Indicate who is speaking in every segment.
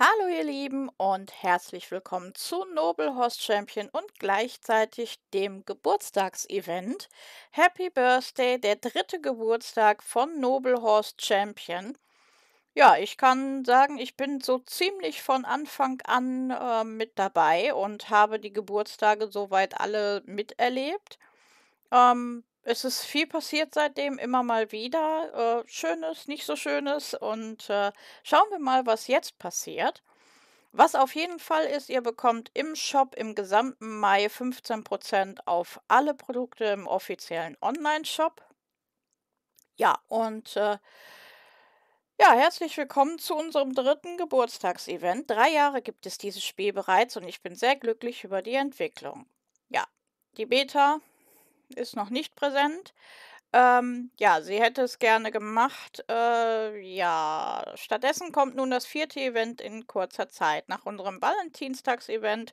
Speaker 1: Hallo ihr Lieben und herzlich willkommen zu Noble Horse Champion und gleichzeitig dem Geburtstagsevent. Happy Birthday, der dritte Geburtstag von Noble Horse Champion. Ja, ich kann sagen, ich bin so ziemlich von Anfang an äh, mit dabei und habe die Geburtstage soweit alle miterlebt. Ähm, es ist viel passiert seitdem, immer mal wieder. Äh, Schönes, nicht so Schönes. Und äh, schauen wir mal, was jetzt passiert. Was auf jeden Fall ist, ihr bekommt im Shop im gesamten Mai 15% auf alle Produkte im offiziellen Online-Shop. Ja, und äh, ja, herzlich willkommen zu unserem dritten Geburtstagsevent. Drei Jahre gibt es dieses Spiel bereits und ich bin sehr glücklich über die Entwicklung. Ja, die Beta ist noch nicht präsent. Ähm, ja, sie hätte es gerne gemacht. Äh, ja, stattdessen kommt nun das vierte Event in kurzer Zeit. Nach unserem Valentinstags-Event,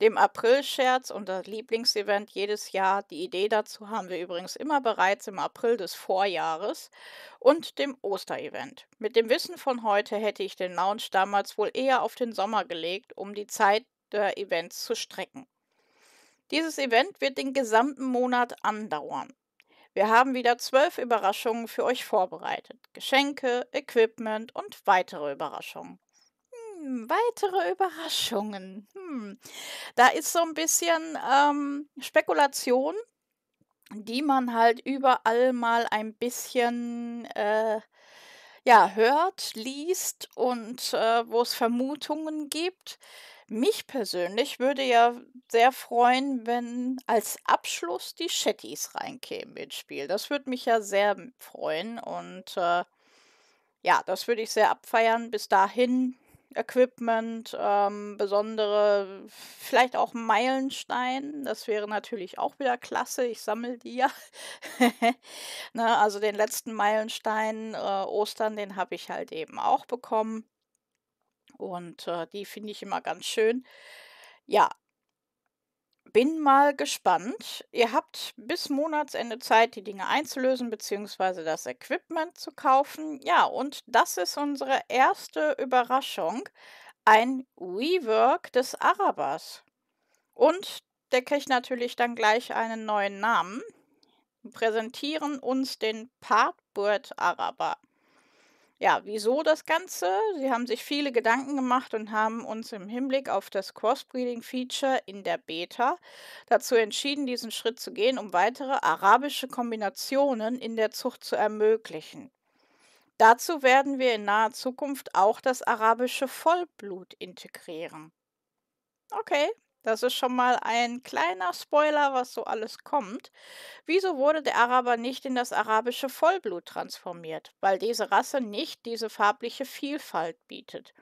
Speaker 1: dem April-Scherz, unser Lieblingsevent jedes Jahr, die Idee dazu haben wir übrigens immer bereits im April des Vorjahres, und dem Osterevent. Mit dem Wissen von heute hätte ich den Lounge damals wohl eher auf den Sommer gelegt, um die Zeit der Events zu strecken. Dieses Event wird den gesamten Monat andauern. Wir haben wieder zwölf Überraschungen für euch vorbereitet. Geschenke, Equipment und weitere Überraschungen. Hm, weitere Überraschungen. Hm. Da ist so ein bisschen ähm, Spekulation, die man halt überall mal ein bisschen äh, ja, hört, liest und äh, wo es Vermutungen gibt. Mich persönlich würde ja sehr freuen, wenn als Abschluss die Shetties reinkämen ins Spiel. Das würde mich ja sehr freuen und äh, ja, das würde ich sehr abfeiern. Bis dahin Equipment, ähm, besondere, vielleicht auch Meilenstein. Das wäre natürlich auch wieder klasse. Ich sammle die ja. ne, also den letzten Meilenstein äh, Ostern, den habe ich halt eben auch bekommen. Und äh, die finde ich immer ganz schön. Ja, bin mal gespannt. Ihr habt bis Monatsende Zeit, die Dinge einzulösen bzw. das Equipment zu kaufen. Ja, und das ist unsere erste Überraschung. Ein WeWork des Arabers. Und der kriegt natürlich dann gleich einen neuen Namen. Wir präsentieren uns den Partbird Araber. Ja, wieso das Ganze? Sie haben sich viele Gedanken gemacht und haben uns im Hinblick auf das Crossbreeding-Feature in der Beta dazu entschieden, diesen Schritt zu gehen, um weitere arabische Kombinationen in der Zucht zu ermöglichen. Dazu werden wir in naher Zukunft auch das arabische Vollblut integrieren. Okay, das ist schon mal ein kleiner Spoiler, was so alles kommt. Wieso wurde der Araber nicht in das arabische Vollblut transformiert? Weil diese Rasse nicht diese farbliche Vielfalt bietet.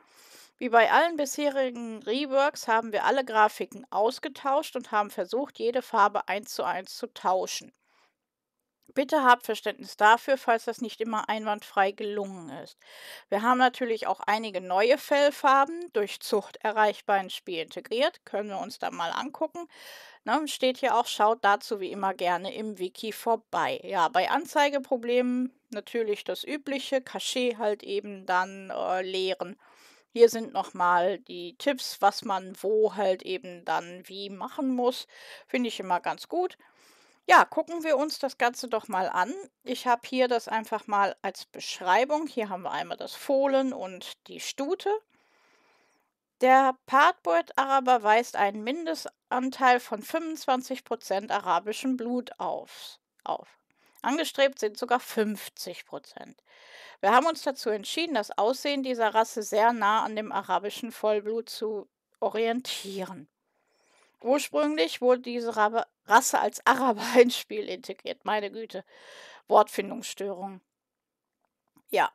Speaker 1: Wie bei allen bisherigen Reworks haben wir alle Grafiken ausgetauscht und haben versucht, jede Farbe eins zu eins zu tauschen. Bitte habt Verständnis dafür, falls das nicht immer einwandfrei gelungen ist. Wir haben natürlich auch einige neue Fellfarben durch Zucht erreichbar ins Spiel integriert. Können wir uns da mal angucken. Ne, steht hier auch, schaut dazu wie immer gerne im Wiki vorbei. Ja, bei Anzeigeproblemen natürlich das übliche, Cachet halt eben dann äh, leeren. Hier sind nochmal die Tipps, was man wo halt eben dann wie machen muss. Finde ich immer ganz gut. Ja, gucken wir uns das Ganze doch mal an. Ich habe hier das einfach mal als Beschreibung. Hier haben wir einmal das Fohlen und die Stute. Der Partbeut-Araber weist einen Mindestanteil von 25% arabischem Blut auf. auf. Angestrebt sind sogar 50 Wir haben uns dazu entschieden, das Aussehen dieser Rasse sehr nah an dem arabischen Vollblut zu orientieren. Ursprünglich wurde diese Rasse als Araber ins Spiel integriert. Meine Güte. Wortfindungsstörung. Ja.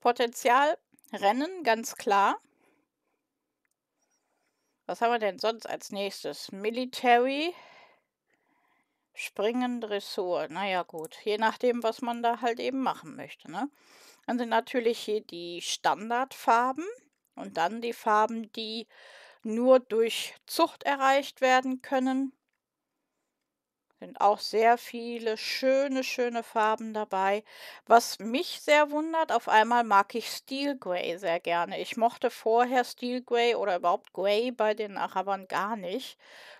Speaker 1: Potenzial Rennen, ganz klar. Was haben wir denn sonst als nächstes? Military. Springen, Dressur. Naja, gut. Je nachdem, was man da halt eben machen möchte. Ne? Dann sind natürlich hier die Standardfarben und dann die Farben, die nur durch Zucht erreicht werden können. Sind auch sehr viele schöne, schöne Farben dabei. Was mich sehr wundert, auf einmal mag ich Steel Grey sehr gerne. Ich mochte vorher Steel Grey oder überhaupt Grey bei den Arabern gar nicht.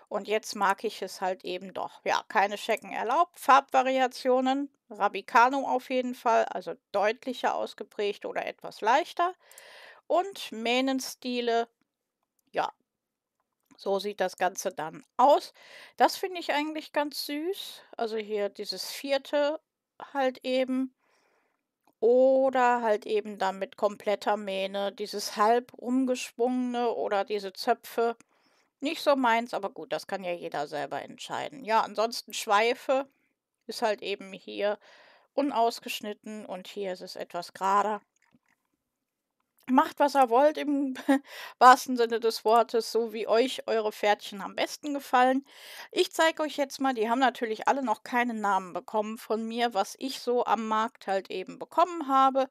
Speaker 1: Und jetzt mag ich es halt eben doch. Ja, keine Schecken erlaubt. Farbvariationen. Rabicano auf jeden Fall, also deutlicher ausgeprägt oder etwas leichter. Und Mähnenstile ja, so sieht das Ganze dann aus. Das finde ich eigentlich ganz süß. Also hier dieses vierte halt eben. Oder halt eben dann mit kompletter Mähne, dieses halb umgeschwungene oder diese Zöpfe. Nicht so meins, aber gut, das kann ja jeder selber entscheiden. Ja, ansonsten Schweife ist halt eben hier unausgeschnitten und hier ist es etwas gerader. Macht, was ihr wollt im wahrsten Sinne des Wortes, so wie euch eure Pferdchen am besten gefallen. Ich zeige euch jetzt mal, die haben natürlich alle noch keinen Namen bekommen von mir, was ich so am Markt halt eben bekommen habe.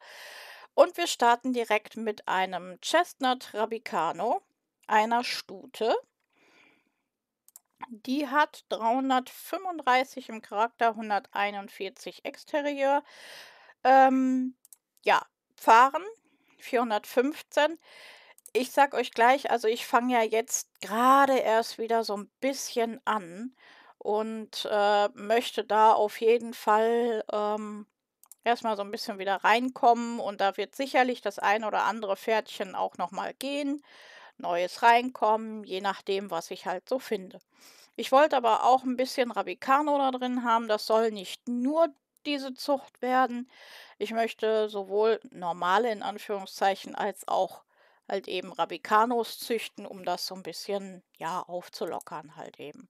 Speaker 1: Und wir starten direkt mit einem Chestnut Rabicano, einer Stute. Die hat 335 im Charakter, 141 Exterieur. Ähm, ja, fahren 415. Ich sag euch gleich, also ich fange ja jetzt gerade erst wieder so ein bisschen an und äh, möchte da auf jeden Fall ähm, erstmal so ein bisschen wieder reinkommen und da wird sicherlich das ein oder andere Pferdchen auch nochmal gehen, neues reinkommen, je nachdem, was ich halt so finde. Ich wollte aber auch ein bisschen Rabicano da drin haben. Das soll nicht nur diese Zucht werden. Ich möchte sowohl normale in Anführungszeichen als auch halt eben Rabicanos züchten, um das so ein bisschen ja aufzulockern halt eben.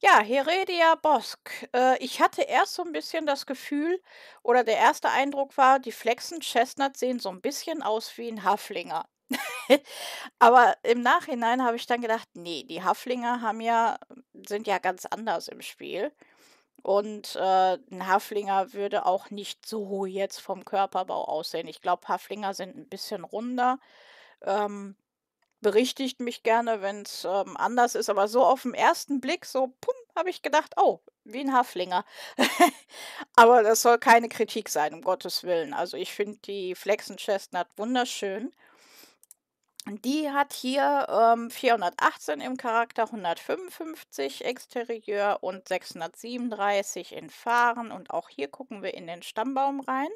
Speaker 1: Ja, Heredia Bosk. Äh, ich hatte erst so ein bisschen das Gefühl, oder der erste Eindruck war, die Flexen Chestnut sehen so ein bisschen aus wie ein Haflinger. Aber im Nachhinein habe ich dann gedacht, nee, die Haflinger haben ja, sind ja ganz anders im Spiel. Und äh, ein Haflinger würde auch nicht so jetzt vom Körperbau aussehen. Ich glaube, Haflinger sind ein bisschen runder. Ähm, berichtigt mich gerne, wenn es ähm, anders ist. Aber so auf den ersten Blick, so pum, habe ich gedacht, oh, wie ein Haflinger. aber das soll keine Kritik sein, um Gottes Willen. Also ich finde die Flexen Chestnut wunderschön. Die hat hier ähm, 418 im Charakter, 155 Exterieur und 637 in Fahren. Und auch hier gucken wir in den Stammbaum rein.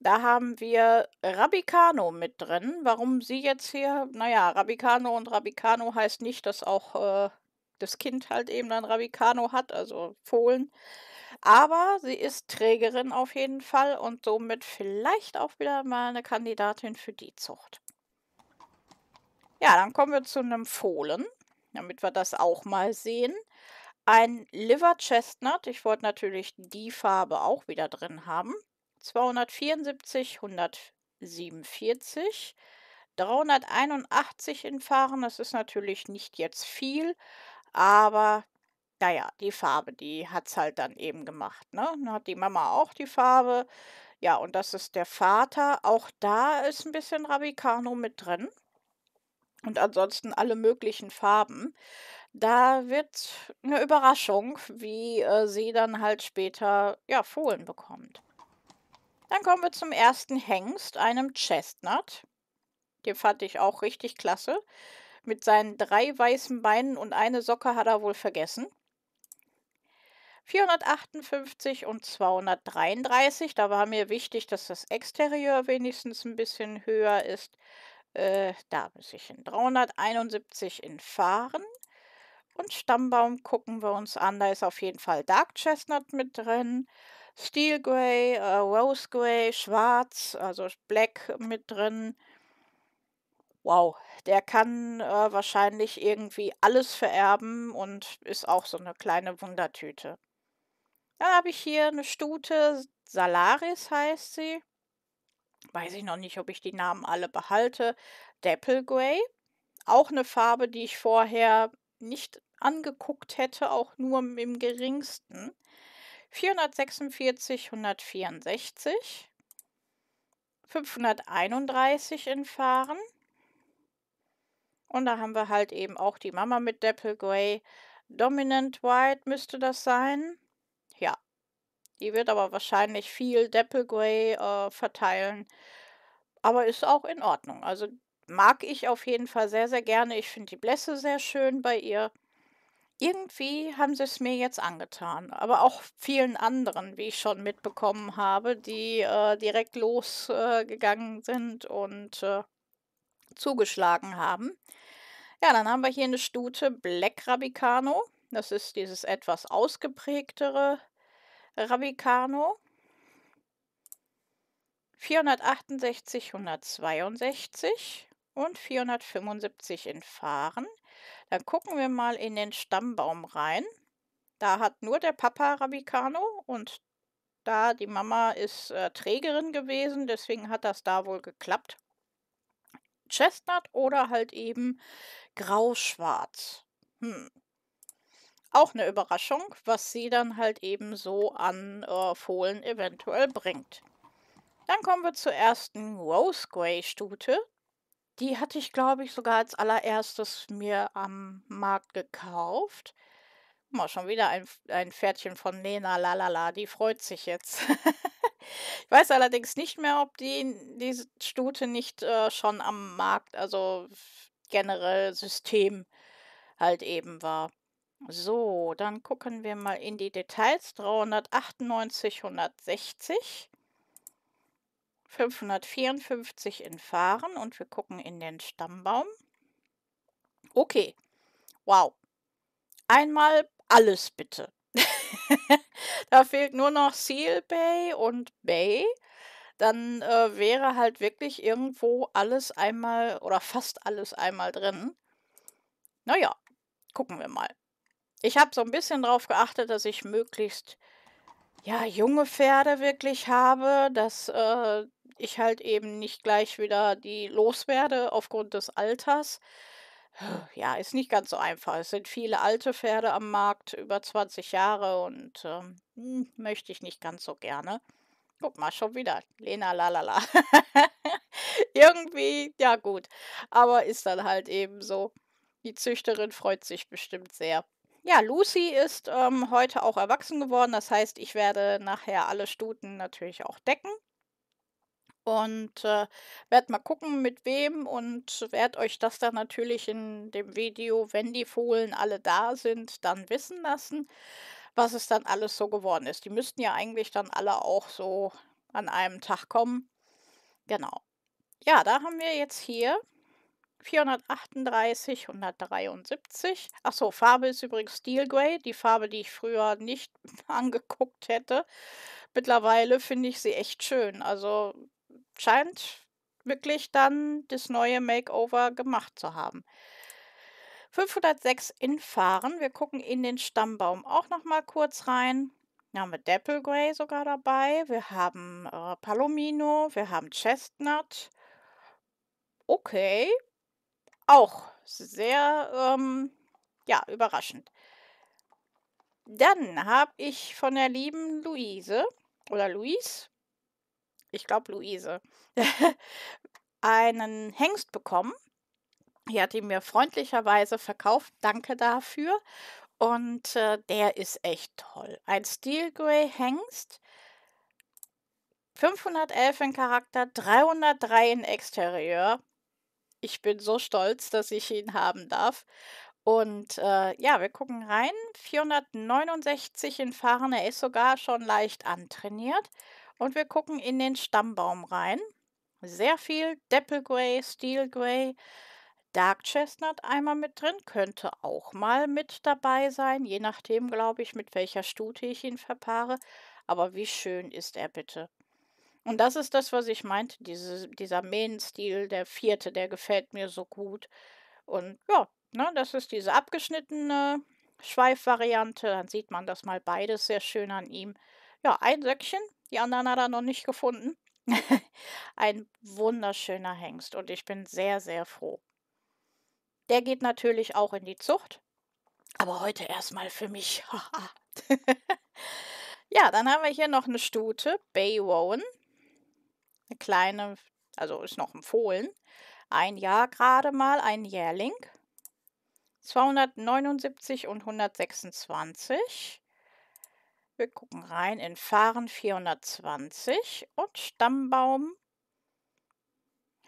Speaker 1: Da haben wir Rabicano mit drin. Warum sie jetzt hier? Naja, Rabicano und Rabicano heißt nicht, dass auch äh, das Kind halt eben dann Rabicano hat, also Fohlen. Aber sie ist Trägerin auf jeden Fall und somit vielleicht auch wieder mal eine Kandidatin für die Zucht. Ja, dann kommen wir zu einem Fohlen, damit wir das auch mal sehen. Ein Liver Chestnut. Ich wollte natürlich die Farbe auch wieder drin haben. 274, 147. 381 in Fahren. Das ist natürlich nicht jetzt viel, aber naja, die Farbe, die hat es halt dann eben gemacht. Ne? Dann hat die Mama auch die Farbe. Ja, und das ist der Vater. Auch da ist ein bisschen Rabicano mit drin und ansonsten alle möglichen Farben. Da wird eine Überraschung, wie äh, sie dann halt später ja, Fohlen bekommt. Dann kommen wir zum ersten Hengst, einem Chestnut. Den fand ich auch richtig klasse. Mit seinen drei weißen Beinen und eine Socke hat er wohl vergessen. 458 und 233, da war mir wichtig, dass das Exterieur wenigstens ein bisschen höher ist äh, Dabensichen. 371 in Fahren. Und Stammbaum gucken wir uns an. Da ist auf jeden Fall Dark Chestnut mit drin. Steel Grey, äh, Rose Grey, Schwarz, also Black mit drin. Wow, der kann äh, wahrscheinlich irgendwie alles vererben und ist auch so eine kleine Wundertüte. Dann habe ich hier eine Stute, Salaris heißt sie weiß ich noch nicht, ob ich die Namen alle behalte, Dapple Gray. Auch eine Farbe, die ich vorher nicht angeguckt hätte, auch nur im geringsten. 446, 164, 531 in Fahren. Und da haben wir halt eben auch die Mama mit Dapple Gray. Dominant White müsste das sein. Die wird aber wahrscheinlich viel dapple äh, verteilen. Aber ist auch in Ordnung. Also mag ich auf jeden Fall sehr, sehr gerne. Ich finde die Blässe sehr schön bei ihr. Irgendwie haben sie es mir jetzt angetan. Aber auch vielen anderen, wie ich schon mitbekommen habe, die äh, direkt losgegangen äh, sind und äh, zugeschlagen haben. Ja, dann haben wir hier eine Stute Black Rabicano. Das ist dieses etwas ausgeprägtere Rabicano. 468, 162 und 475 in Fahren. Dann gucken wir mal in den Stammbaum rein. Da hat nur der Papa Rabicano und da die Mama ist äh, Trägerin gewesen, deswegen hat das da wohl geklappt. Chestnut oder halt eben grauschwarz. Hm auch eine Überraschung, was sie dann halt eben so an äh, Fohlen eventuell bringt. Dann kommen wir zur ersten Rose Grey Stute. Die hatte ich, glaube ich, sogar als allererstes mir am Markt gekauft. Mal schon wieder ein, ein Pferdchen von Lena, lalala, die freut sich jetzt. ich weiß allerdings nicht mehr, ob die, diese Stute nicht äh, schon am Markt, also generell System halt eben war. So, dann gucken wir mal in die Details. 398, 160, 554 in Fahren und wir gucken in den Stammbaum. Okay, wow. Einmal alles bitte. da fehlt nur noch Seal Bay und Bay. Dann äh, wäre halt wirklich irgendwo alles einmal oder fast alles einmal drin. Naja, gucken wir mal. Ich habe so ein bisschen darauf geachtet, dass ich möglichst ja, junge Pferde wirklich habe, dass äh, ich halt eben nicht gleich wieder die loswerde aufgrund des Alters. Ja, ist nicht ganz so einfach. Es sind viele alte Pferde am Markt, über 20 Jahre und ähm, hm, möchte ich nicht ganz so gerne. Guck mal, schon wieder. Lena, lalala. Irgendwie, ja gut. Aber ist dann halt eben so. Die Züchterin freut sich bestimmt sehr. Ja, Lucy ist ähm, heute auch erwachsen geworden. Das heißt, ich werde nachher alle Stuten natürlich auch decken. Und äh, werde mal gucken, mit wem und werde euch das dann natürlich in dem Video, wenn die Fohlen alle da sind, dann wissen lassen, was es dann alles so geworden ist. Die müssten ja eigentlich dann alle auch so an einem Tag kommen. Genau. Ja, da haben wir jetzt hier 438, 173. Achso, Farbe ist übrigens Steel Grey, die Farbe, die ich früher nicht angeguckt hätte. Mittlerweile finde ich sie echt schön. Also scheint wirklich dann das neue Makeover gemacht zu haben. 506 in Fahren. Wir gucken in den Stammbaum auch nochmal kurz rein. Da haben wir Dapple Grey sogar dabei. Wir haben äh, Palomino, wir haben Chestnut. Okay, auch sehr, ähm, ja, überraschend. Dann habe ich von der lieben Luise oder Luis, ich glaube Luise, einen Hengst bekommen. Die hat ihn mir freundlicherweise verkauft. Danke dafür. Und äh, der ist echt toll. Ein Steel Grey Hengst. 511 in Charakter, 303 in Exterieur ich bin so stolz, dass ich ihn haben darf. Und äh, ja, wir gucken rein. 469 in Fahren. Er ist sogar schon leicht antrainiert. Und wir gucken in den Stammbaum rein. Sehr viel Dapple Grey, Steel Grey, Dark Chestnut einmal mit drin. Könnte auch mal mit dabei sein. Je nachdem, glaube ich, mit welcher Stute ich ihn verpaare. Aber wie schön ist er bitte. Und das ist das, was ich meinte, diese, dieser Mähenstil, der vierte, der gefällt mir so gut. Und ja, ne, das ist diese abgeschnittene Schweifvariante. Dann sieht man das mal beides sehr schön an ihm. Ja, ein Söckchen, die anderen hat er noch nicht gefunden. ein wunderschöner Hengst und ich bin sehr, sehr froh. Der geht natürlich auch in die Zucht, aber heute erstmal für mich. ja, dann haben wir hier noch eine Stute, Baywowen eine kleine, also ist noch empfohlen, ein Jahr gerade mal, ein Jährling. 279 und 126. Wir gucken rein in Fahren 420 und Stammbaum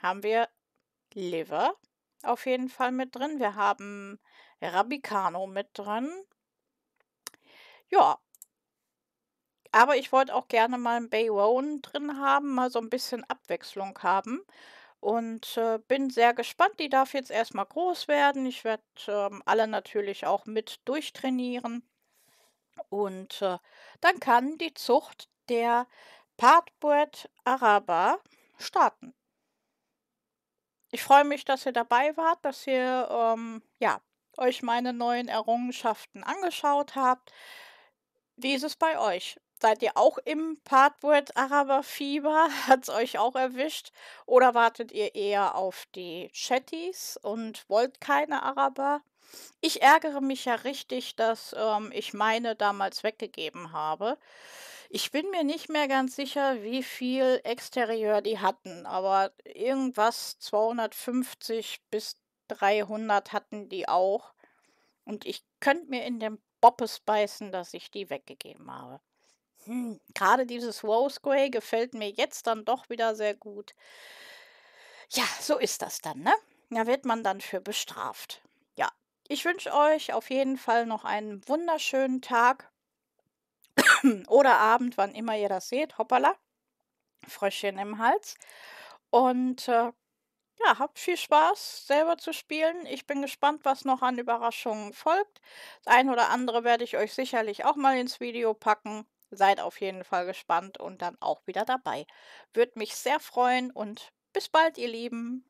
Speaker 1: haben wir Liver auf jeden Fall mit drin. Wir haben Rabicano mit drin. Ja, aber ich wollte auch gerne mal Bay Bayonne drin haben, mal so ein bisschen Abwechslung haben und, äh, bin sehr gespannt. Die darf jetzt erstmal groß werden. Ich werde, ähm, alle natürlich auch mit durchtrainieren. Und, äh, dann kann die Zucht der Partbreed Araber starten. Ich freue mich, dass ihr dabei wart, dass ihr, ähm, ja, euch meine neuen Errungenschaften angeschaut habt. Wie ist es bei euch? Seid ihr auch im Araber Fieber? Hat es euch auch erwischt? Oder wartet ihr eher auf die Chatties und wollt keine Araber? Ich ärgere mich ja richtig, dass ähm, ich meine damals weggegeben habe. Ich bin mir nicht mehr ganz sicher, wie viel Exterieur die hatten, aber irgendwas 250 bis 300 hatten die auch. Und ich könnte mir in den Boppes beißen, dass ich die weggegeben habe. Hm, gerade dieses Rose Square gefällt mir jetzt dann doch wieder sehr gut. Ja, so ist das dann, ne? Da wird man dann für bestraft. Ja, ich wünsche euch auf jeden Fall noch einen wunderschönen Tag oder Abend, wann immer ihr das seht. Hoppala, Fröschchen im Hals. Und äh, ja, habt viel Spaß, selber zu spielen. Ich bin gespannt, was noch an Überraschungen folgt. Das ein oder andere werde ich euch sicherlich auch mal ins Video packen. Seid auf jeden Fall gespannt und dann auch wieder dabei. Würde mich sehr freuen und bis bald, ihr Lieben.